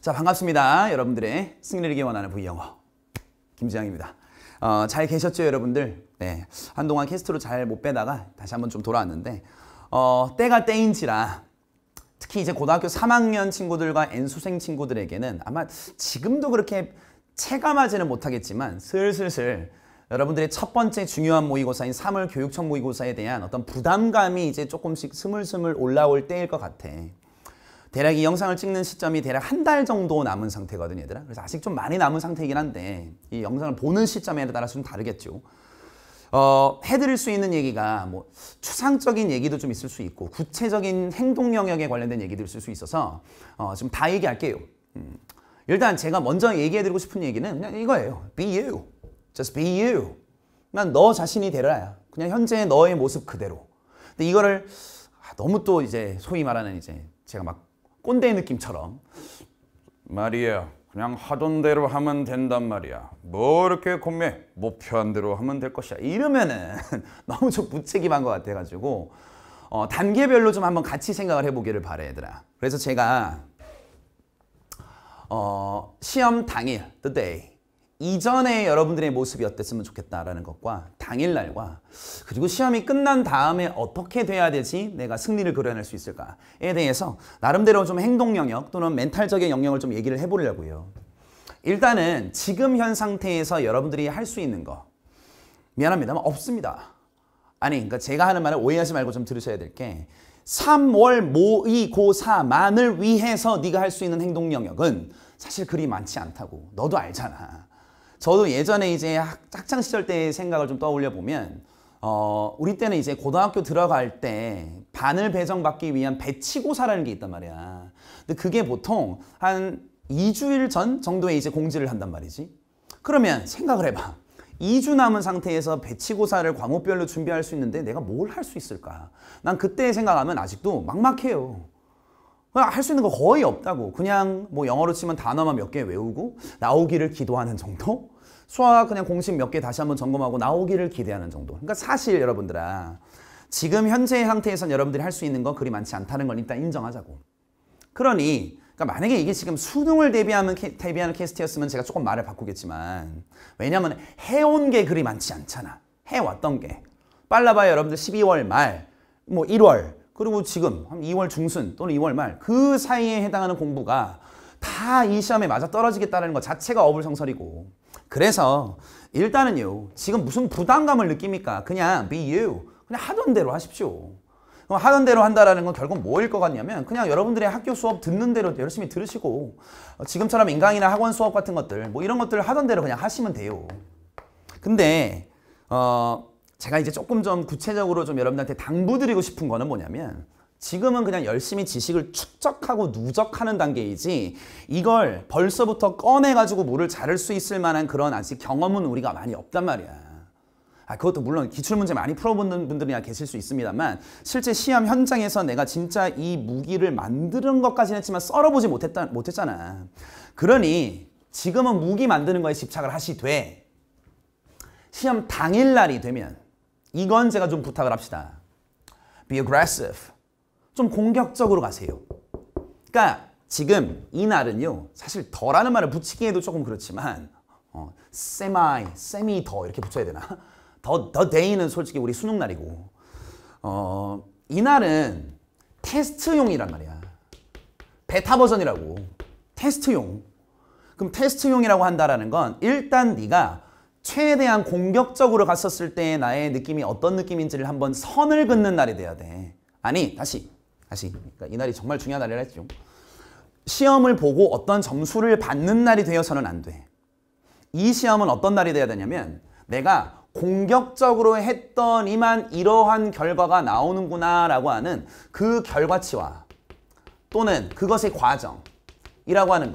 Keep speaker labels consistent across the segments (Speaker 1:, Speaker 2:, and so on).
Speaker 1: 자 반갑습니다. 여러분들의 승리를 원하는 V영어 김지영입니다. 어, 잘 계셨죠 여러분들? 네 한동안 캐스트로 잘 못 빼다가 다시 한번 좀 돌아왔는데 어, 때가 때인지라 특히 이제 고등학교 3학년 친구들과 N수생 친구들에게는 아마 지금도 그렇게 체감하지는 못하겠지만 슬슬슬 여러분들의 첫 번째 중요한 모의고사인 3월 교육청 모의고사에 대한 어떤 부담감이 이제 조금씩 스물스물 올라올 때일 것 같아. 대략 이 영상을 찍는 시점이 대략 한 달 정도 남은 상태거든요 얘들아 그래서 아직 좀 많이 남은 상태이긴 한데 이 영상을 보는 시점에 따라서 좀 다르겠죠 어, 해드릴 수 있는 얘기가 뭐 추상적인 얘기도 좀 있을 수 있고 구체적인 행동 영역에 관련된 얘기도 있을 수 있어서 어, 지금 다 얘기할게요 음. 일단 제가 먼저 얘기해드리고 싶은 얘기는 그냥 이거예요 Be you Just be you 난 너 자신이 되라야 그냥 현재 너의 모습 그대로 근데 이거를 아, 너무 또 이제 소위 말하는 이제 제가 막 꼰대 의 느낌처럼 말이에요. 그냥 하던 대로 하면 된단 말이야. 뭐 이렇게 고민해? 목표한 뭐 대로 하면 될 것이야. 이러면은 너무 좀 무책임한 것 같아가지고 어, 단계별로 좀 한번 같이 생각을 해보기를 바래 얘들아. 그래서 제가 어, 시험 당일, the day 이전에 여러분들의 모습이 어땠으면 좋겠다라는 것과 당일날과 그리고 시험이 끝난 다음에 어떻게 돼야 되지 내가 승리를 그려낼 수 있을까에 대해서 나름대로 좀 행동 영역 또는 멘탈적인 영역을 좀 얘기를 해보려고 요 일단은 지금 현 상태에서 여러분들이 할 수 있는 거 미안합니다만 없습니다. 아니 그러니까 제가 하는 말을 오해하지 말고 좀 들으셔야 될 게 3월 모의고사만을 위해서 네가 할 수 있는 행동 영역은 사실 그리 많지 않다고 너도 알잖아. 저도 예전에 이제 학창 시절 때의 생각을 좀 떠올려 보면 어, 우리 때는 이제 고등학교 들어갈 때 반을 배정받기 위한 배치고사라는 게 있단 말이야. 근데 그게 보통 한 2주일 전 정도에 이제 공지를 한단 말이지. 그러면 생각을 해봐. 2주 남은 상태에서 배치고사를 과목별로 준비할 수 있는데 내가 뭘 할 수 있을까? 난 그때 생각하면 아직도 막막해요. 아, 할수 있는 거 거의 없다고 그냥 뭐 영어로 치면 단어만 몇 개 외우고 나오기를 기도하는 정도 수학 그냥 공식 몇 개 다시 한번 점검하고 나오기를 기대하는 정도 그러니까 사실 여러분들아 지금 현재의 상태에선 여러분들이 할 수 있는 건 그리 많지 않다는 걸 일단 인정하자고 그러니 그러니까 만약에 이게 지금 수능을 대비하면 대비하는 캐스트였으면 제가 조금 말을 바꾸겠지만 왜냐면 해온 게 그리 많지 않잖아 해왔던 게 빨라봐야 여러분들 12월 말 뭐 1월 그리고 지금 한 2월 중순 또는 2월 말 그 사이에 해당하는 공부가 다 이 시험에 맞아 떨어지겠다는 것 자체가 어불성설이고 그래서 일단은요 지금 무슨 부담감을 느낍니까 그냥 be you 그냥 하던 대로 하십시오 하던 대로 한다라는 건 결국 뭐일 것 같냐면 그냥 여러분들의 학교 수업 듣는 대로 열심히 들으시고 어, 지금처럼 인강이나 학원 수업 같은 것들 뭐 이런 것들 하던 대로 그냥 하시면 돼요 근데 어 제가 이제 조금 좀 구체적으로 좀 여러분들한테 당부드리고 싶은 거는 뭐냐면 지금은 그냥 열심히 지식을 축적하고 누적하는 단계이지 이걸 벌써부터 꺼내가지고 물을 자를 수 있을 만한 그런 아직 경험은 우리가 많이 없단 말이야. 아, 그것도 물론 기출문제 많이 풀어보는 분들이나 계실 수 있습니다만 실제 시험 현장에서 내가 진짜 이 무기를 만드는 것까지는 했지만 썰어보지 못했다, 못했잖아. 그러니 지금은 무기 만드는 거에 집착을 하시되 시험 당일날이 되면 이건 제가 좀 부탁을 합시다. Be aggressive. 좀 공격적으로 가세요. 그러니까 지금 이 날은요. 사실 더라는 말을 붙이기에도 조금 그렇지만 어, semi, semi 더 이렇게 붙여야 되나? 더, 더 day는 솔직히 우리 수능 날이고 어, 이 날은 테스트용이란 말이야. 베타 버전이라고. 테스트용. 그럼 테스트용이라고 한다라는 건 일단 네가 최대한 공격적으로 갔었을 때의 나의 느낌이 어떤 느낌인지를 한번 선을 긋는 날이 돼야 돼. 아니 다시 다시 그러니까 이 날이 정말 중요한 날이라 했죠. 시험을 보고 어떤 점수를 받는 날이 되어서는 안 돼. 이 시험은 어떤 날이 돼야 되냐면 내가 공격적으로 했던 이만 이러한 결과가 나오는구나 라고 하는 그 결과치와 또는 그것의 과정이라고 하는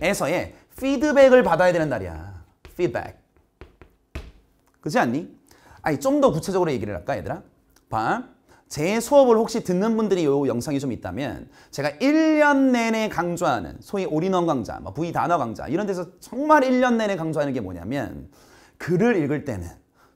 Speaker 1: 거에서의 피드백을 받아야 되는 날이야. 피드백. 그렇지 않니? 아니 좀 더 구체적으로 얘기를 할까 얘들아? 봐. 제 수업을 혹시 듣는 분들이 요 영상이 좀 있다면 제가 1년 내내 강조하는 소위 올인원 강좌, 뭐 V 단어 강좌 이런 데서 정말 1년 내내 강조하는 게 뭐냐면 글을 읽을 때는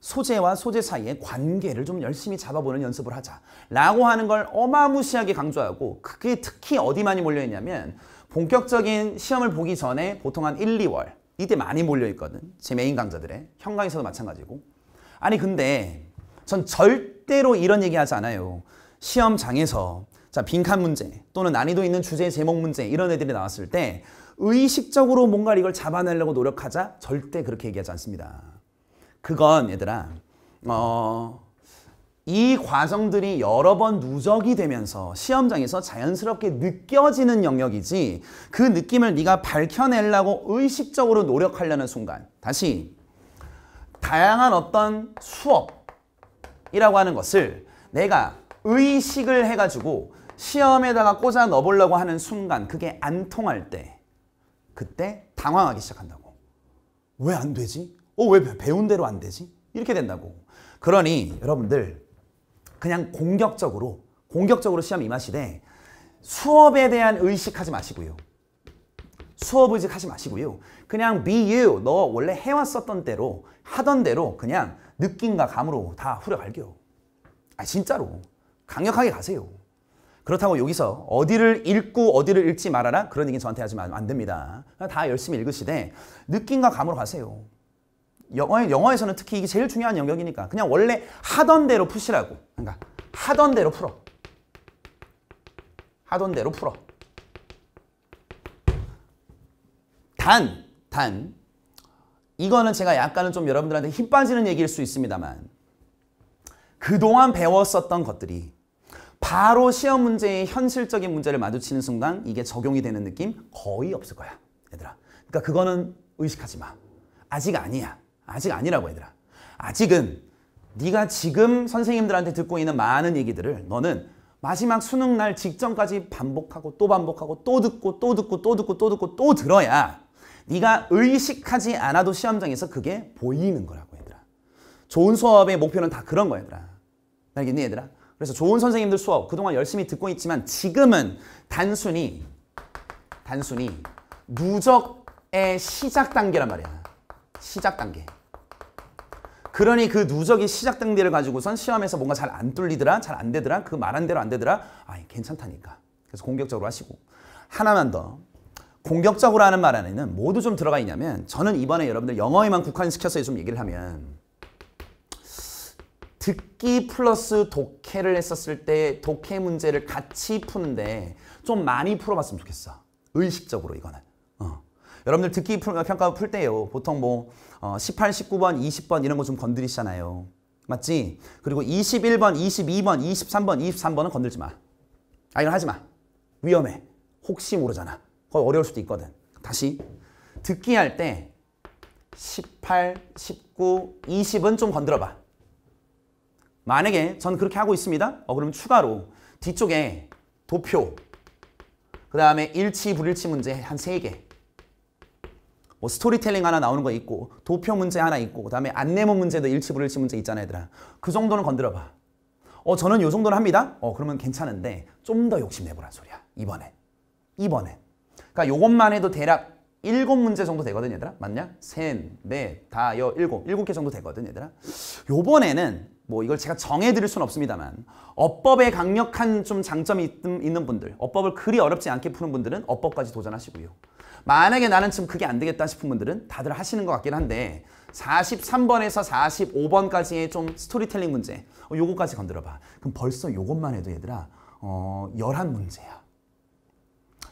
Speaker 1: 소재와 소재 사이의 관계를 좀 열심히 잡아보는 연습을 하자 라고 하는 걸 어마무시하게 강조하고 그게 특히 어디 많이 몰려있냐면 본격적인 시험을 보기 전에 보통 한 1, 2월 이때 많이 몰려있거든. 제 메인 강좌들의. 형강에서도 마찬가지고. 아니 근데 전 절대로 이런 얘기 하지 않아요. 시험장에서 자 빈칸 문제 또는 난이도 있는 주제의 제목 문제 이런 애들이 나왔을 때 의식적으로 뭔가 이걸 잡아내려고 노력하자 절대 그렇게 얘기하지 않습니다. 그건 얘들아 어이 과정들이 여러 번 누적이 되면서 시험장에서 자연스럽게 느껴지는 영역이지 그 느낌을 네가 밝혀내려고 의식적으로 노력하려는 순간 다시 다양한 어떤 수업이라고 하는 것을 내가 의식을 해가지고 시험에다가 꽂아 넣어보려고 하는 순간 그게 안 통할 때 그때 당황하기 시작한다고 왜 안 되지? 어 왜 배운 대로 안 되지? 이렇게 된다고 그러니 여러분들 그냥 공격적으로 공격적으로 시험 임하시되 수업에 대한 의식하지 마시고요. 수업 의식하지 마시고요. 그냥 be you 너 원래 해왔었던 대로 하던 대로 그냥 느낌과 감으로 다 후려갈게요. 아 진짜로 강력하게 가세요. 그렇다고 여기서 어디를 읽고 어디를 읽지 말아라 그런 얘기 저한테 하시면 지안 됩니다. 다 열심히 읽으시되 느낌과 감으로 가세요. 영어에, 영어에서는 특히 이게 제일 중요한 영역이니까 그냥 원래 하던 대로 푸시라고 그러니까 하던 대로 풀어 하던 대로 풀어 단, 단 이거는 제가 약간은 좀 여러분들한테 힘 빠지는 얘기일 수 있습니다만 그동안 배웠었던 것들이 바로 시험 문제의 현실적인 문제를 마주치는 순간 이게 적용이 되는 느낌 거의 없을 거야 얘들아 그러니까 그거는 의식하지 마 아직 아니야 아직 아니라고 얘들아. 아직은 네가 지금 선생님들한테 듣고 있는 많은 얘기들을 너는 마지막 수능 날 직전까지 반복하고 또 반복하고 또 듣고 또 듣고 또 듣고 또 듣고 또 들어야 네가 의식하지 않아도 시험장에서 그게 보이는 거라고 얘들아. 좋은 수업의 목표는 다 그런 거야 얘들아. 알겠니 얘들아? 그래서 좋은 선생님들 수업 그동안 열심히 듣고 있지만 지금은 단순히 단순히 누적의 시작 단계란 말이야. 시작 단계. 그러니 그 누적인 시작 단계를 가지고선 시험에서 뭔가 잘 안 뚫리더라, 잘 안 되더라, 그 말한 대로 안 되더라, 아 괜찮다니까. 그래서 공격적으로 하시고. 하나만 더. 공격적으로 하는 말 안에는 모두 좀 들어가 있냐면 저는 이번에 여러분들 영어에만 국한시켜서 좀 얘기를 하면 듣기 플러스 독해를 했었을 때 독해 문제를 같이 푸는데 좀 많이 풀어봤으면 좋겠어. 의식적으로 이거는. 여러분들 듣기 평가 풀 때요. 보통 뭐 어, 18, 19번, 20번 이런 거 좀 건드리잖아요. 맞지? 그리고 21번, 22번, 23번, 23번은 건들지 마. 아 이건 하지 마. 위험해. 혹시 모르잖아. 거의 어려울 수도 있거든. 다시 듣기 할 때 18, 19, 20은 좀건들어 봐. 만약에 전 그렇게 하고 있습니다. 어 그럼 추가로 뒤쪽에 도표 그 다음에 일치 불일치 문제 한 세개 뭐 스토리텔링 하나 나오는 거 있고 도표 문제 하나 있고 그다음에 안내문 문제도 일치 불일치 문제 있잖아 얘들아. 그 정도는 건드려 봐. 어 저는 요 정도는 합니다. 어 그러면 괜찮은데 좀 더 욕심내보란 소리야. 이번에. 이번에. 그러니까 요것만 해도 대략 일곱 문제 정도 되거든 얘들아 맞냐? 셋, 넷, 다, 여, 일곱 일곱 개 정도 되거든 얘들아 요번에는 뭐 이걸 제가 정해드릴 순 없습니다만 어법에 강력한 좀 장점이 있, 있는 분들 어법을 그리 어렵지 않게 푸는 분들은 어법까지 도전하시고요 만약에 나는 지금 그게 안 되겠다 싶은 분들은 다들 하시는 것 같긴 한데 43번에서 45번까지의 좀 스토리텔링 문제 어, 요거까지 건드려봐. 그럼 벌써 요것만 해도 얘들아 어, 11문제야.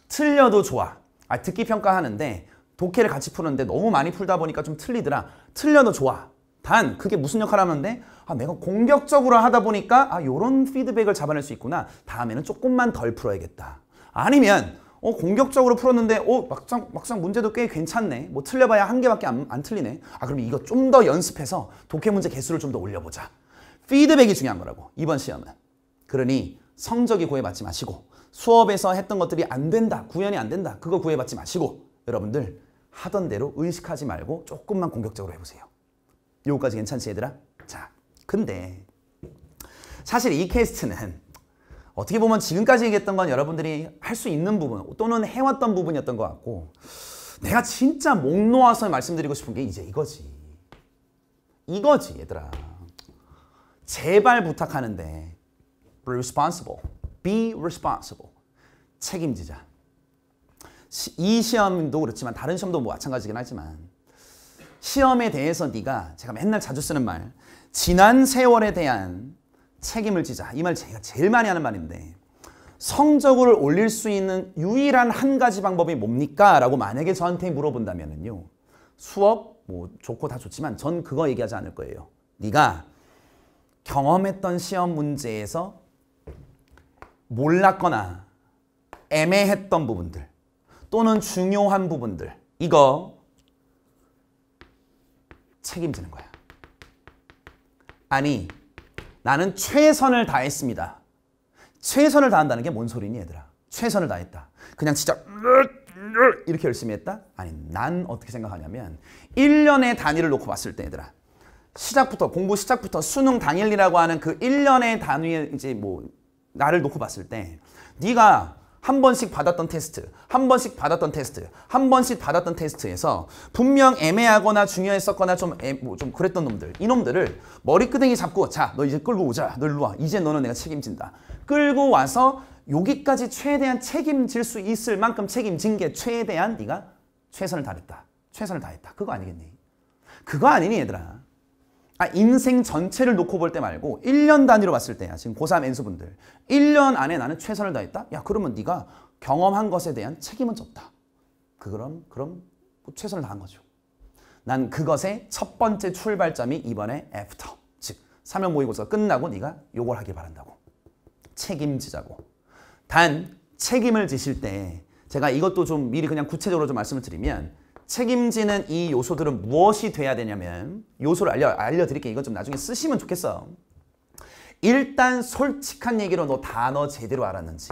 Speaker 1: 틀려도 좋아. 아, 듣기 평가하는데 독해를 같이 푸는데 너무 많이 풀다 보니까 좀 틀리더라. 틀려도 좋아. 단 그게 무슨 역할을 하는데 아 내가 공격적으로 하다 보니까 아 요런 피드백을 잡아낼 수 있구나. 다음에는 조금만 덜 풀어야겠다. 아니면 어, 공격적으로 풀었는데 어, 막상, 막상 문제도 꽤 괜찮네. 뭐 틀려봐야 한 개밖에 안, 안 틀리네. 아 그럼 이거 좀 더 연습해서 독해 문제 개수를 좀 더 올려보자. 피드백이 중요한 거라고 이번 시험은. 그러니 성적이 구애받지 마시고 수업에서 했던 것들이 안 된다, 구현이 안 된다 그거 구애받지 마시고 여러분들 하던 대로 의식하지 말고 조금만 공격적으로 해보세요. 요거까지 괜찮지 얘들아? 자, 근데 사실 이 캐스트는 어떻게 보면 지금까지 얘기했던 건 여러분들이 할 수 있는 부분 또는 해왔던 부분이었던 것 같고 내가 진짜 목 놓아서 말씀드리고 싶은 게 이제 이거지. 이거지 얘들아. 제발 부탁하는데 be responsible. be responsible. 책임지자. 시, 이 시험도 그렇지만 다른 시험도 뭐 마찬가지긴 하지만 시험에 대해서 네가 제가 맨날 자주 쓰는 말 지난 세월에 대한 책임을 지자. 이 말 제가 제일 많이 하는 말인데 성적을 올릴 수 있는 유일한 한 가지 방법이 뭡니까? 라고 만약에 저한테 물어본다면요. 수업 뭐 좋고 다 좋지만 전 그거 얘기하지 않을 거예요. 네가 경험했던 시험 문제에서 몰랐거나 애매했던 부분들 또는 중요한 부분들 이거 책임지는 거야. 아니 나는 최선을 다했습니다. 최선을 다한다는 게 뭔 소리니 얘들아. 최선을 다했다. 그냥 진짜 이렇게 열심히 했다? 아니 난 어떻게 생각하냐면 1년의 단위를 놓고 봤을 때 얘들아. 시작부터 공부 시작부터 수능 당일이라고 하는 그 1년의 단위의 이제 뭐 나를 놓고 봤을 때 네가 한 번씩 받았던 테스트, 한 번씩 받았던 테스트, 한 번씩 받았던 테스트에서 분명 애매하거나 중요했었거나 좀, 애, 뭐좀 그랬던 놈들, 이놈들을 머리끄댕이 잡고 자, 너 이제 끌고 오자, 너 일로 와, 이제 너는 내가 책임진다. 끌고 와서 여기까지 최대한 책임질 수 있을 만큼 책임진 게 최대한 네가 최선을 다했다. 최선을 다했다. 그거 아니겠니? 그거 아니니 얘들아. 아, 인생 전체를 놓고 볼 때 말고 1년 단위로 봤을 때야. 지금 고3 엔수분들. 1년 안에 나는 최선을 다했다? 야, 그러면 네가 경험한 것에 대한 책임은 적다 그럼 그럼 뭐 최선을 다한 거죠. 난 그것의 첫 번째 출발점이 이번에 애프터. 즉, 3년 모의고사 끝나고 네가 요걸 하길 바란다고. 책임지자고. 단 책임을 지실 때 제가 이것도 좀 미리 그냥 구체적으로 좀 말씀을 드리면 책임지는 이 요소들은 무엇이 돼야 되냐면 요소를 알려, 알려드릴게요. 이건 좀 나중에 쓰시면 좋겠어. 일단 솔직한 얘기로 너 단어 제대로 알았는지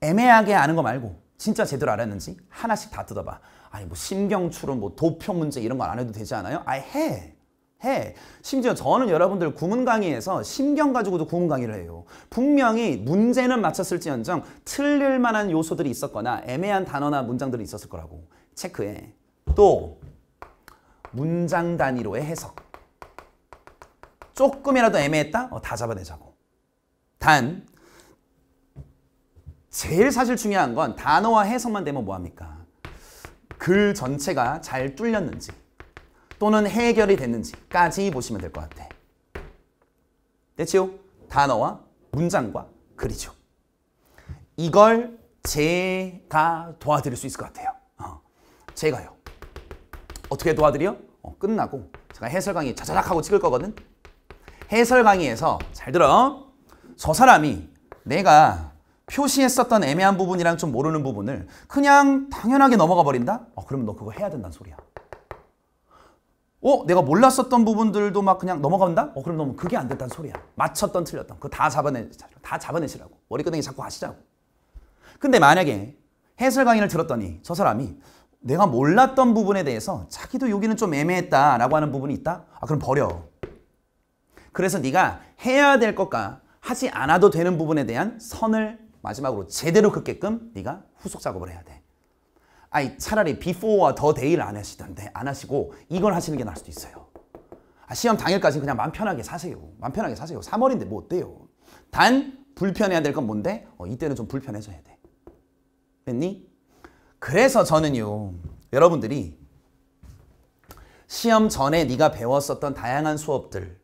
Speaker 1: 애매하게 아는 거 말고 진짜 제대로 알았는지 하나씩 다 뜯어봐. 아니 뭐신경출론뭐 도표 문제 이런 거 안 해도 되지 않아요? 아 해. 해. 심지어 저는 여러분들 구문 강의에서 신경 가지고도 구문 강의를 해요. 분명히 문제는 맞췄을지언정 틀릴 만한 요소들이 있었거나 애매한 단어나 문장들이 있었을 거라고. 체크해. 또 문장 단위로의 해석. 조금이라도 애매했다? 어, 다 잡아내자고. 단, 제일 사실 중요한 건 단어와 해석만 되면 뭐합니까? 글 전체가 잘 뚫렸는지 또는 해결이 됐는지까지 보시면 될 것 같아. 됐지요? 단어와 문장과 글이죠. 이걸 제가 도와드릴 수 있을 것 같아요. 제가요. 어떻게 도와드려? 어, 끝나고 제가 해설 강의 자자락 하고 찍을 거거든. 해설 강의에서 잘 들어. 저 사람이 내가 표시했었던 애매한 부분이랑 좀 모르는 부분을 그냥 당연하게 넘어가 버린다? 어, 그면너 그거 해야 된다는 소리야. 어? 내가 몰랐었던 부분들도 막 그냥 넘어간다? 어, 그럼 너무 그게 안 됐다는 소리야. 맞췄던 틀렸던 그거 다 잡아내, 다 잡아내시라고. 머리끄덩이 잡고 하시자고. 근데 만약에 해설 강의를 들었더니 저 사람이 내가 몰랐던 부분에 대해서 자기도 여기는 좀 애매했다라고 하는 부분이 있다? 아 그럼 버려. 그래서 네가 해야 될 것과 하지 않아도 되는 부분에 대한 선을 마지막으로 제대로 긋게끔 네가 후속 작업을 해야 돼. 아이 차라리 before와 더데이를안 하시던데 안 하시고 이걸 하시는 게 나을 수도 있어요. 아, 시험 당일까지 그냥 맘 편하게 사세요. 맘 편하게 사세요. 3월인데 뭐 어때요? 단 불편해야 될 건 뭔데? 어, 이때는 좀 불편해져야 돼. 됐니? 그래서 저는요. 여러분들이 시험 전에 네가 배웠었던 다양한 수업들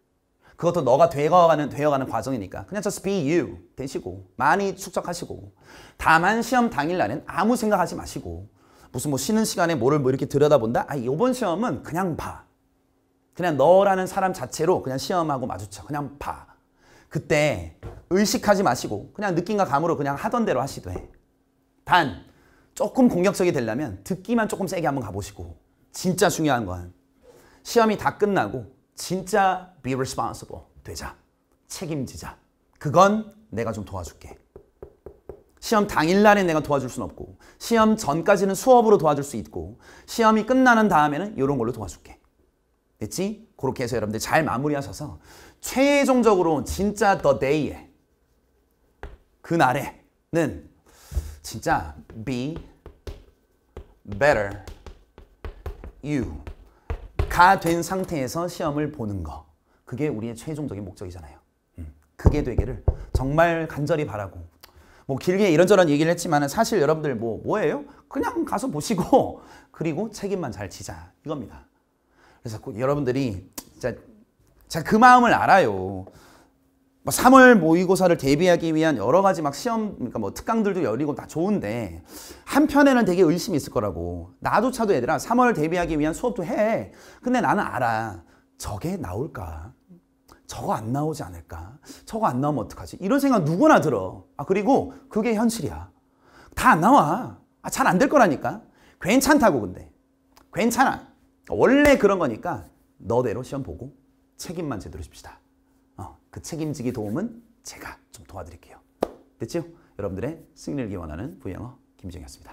Speaker 1: 그것도 너가 되어가는, 되어가는 과정이니까 그냥 just be you 되시고 많이 축적하시고 다만 시험 당일날은 아무 생각하지 마시고 무슨 뭐 쉬는 시간에 뭐를 뭐 이렇게 들여다본다? 아 이번 시험은 그냥 봐. 그냥 너라는 사람 자체로 그냥 시험하고 마주쳐. 그냥 봐. 그때 의식하지 마시고 그냥 느낌과 감으로 그냥 하던 대로 하시되 단 조금 공격적이 되려면 듣기만 조금 세게 한번 가보시고 진짜 중요한 건 시험이 다 끝나고 진짜 be responsible 되자 책임지자 그건 내가 좀 도와줄게 시험 당일날에 내가 도와줄 순 없고 시험 전까지는 수업으로 도와줄 수 있고 시험이 끝나는 다음에는 이런 걸로 도와줄게 됐지? 그렇게 해서 여러분들 잘 마무리하셔서 최종적으로 진짜 the day에 그날에는 진짜 be better you 가 된 상태에서 시험을 보는 거 그게 우리의 최종적인 목적이잖아요. 음, 그게 되기를 정말 간절히 바라고 뭐 길게 이런저런 얘기를 했지만 사실 여러분들 뭐 뭐예요? 그냥 가서 보시고 그리고 책임만 잘 지자 이겁니다. 그래서 여러분들이 진짜 제가 그 마음을 알아요. 3월 뭐 모의고사를 대비하기 위한 여러 가지 막 시험, 그러니까 뭐 특강들도 열리고 다 좋은데, 한편에는 되게 의심이 있을 거라고. 나조차도 얘들아, 3월 대비하기 위한 수업도 해. 근데 나는 알아. 저게 나올까? 저거 안 나오지 않을까? 저거 안 나오면 어떡하지? 이런 생각 누구나 들어. 아, 그리고 그게 현실이야. 다 안 나와. 아, 잘 안 될 거라니까. 괜찮다고, 근데. 괜찮아. 원래 그런 거니까 너대로 시험 보고 책임만 제대로 집시다. 그 책임지기 도움은 제가 좀 도와드릴게요. 됐죠? 여러분들의 승리를 기원하는 부영어 김정이었습니다.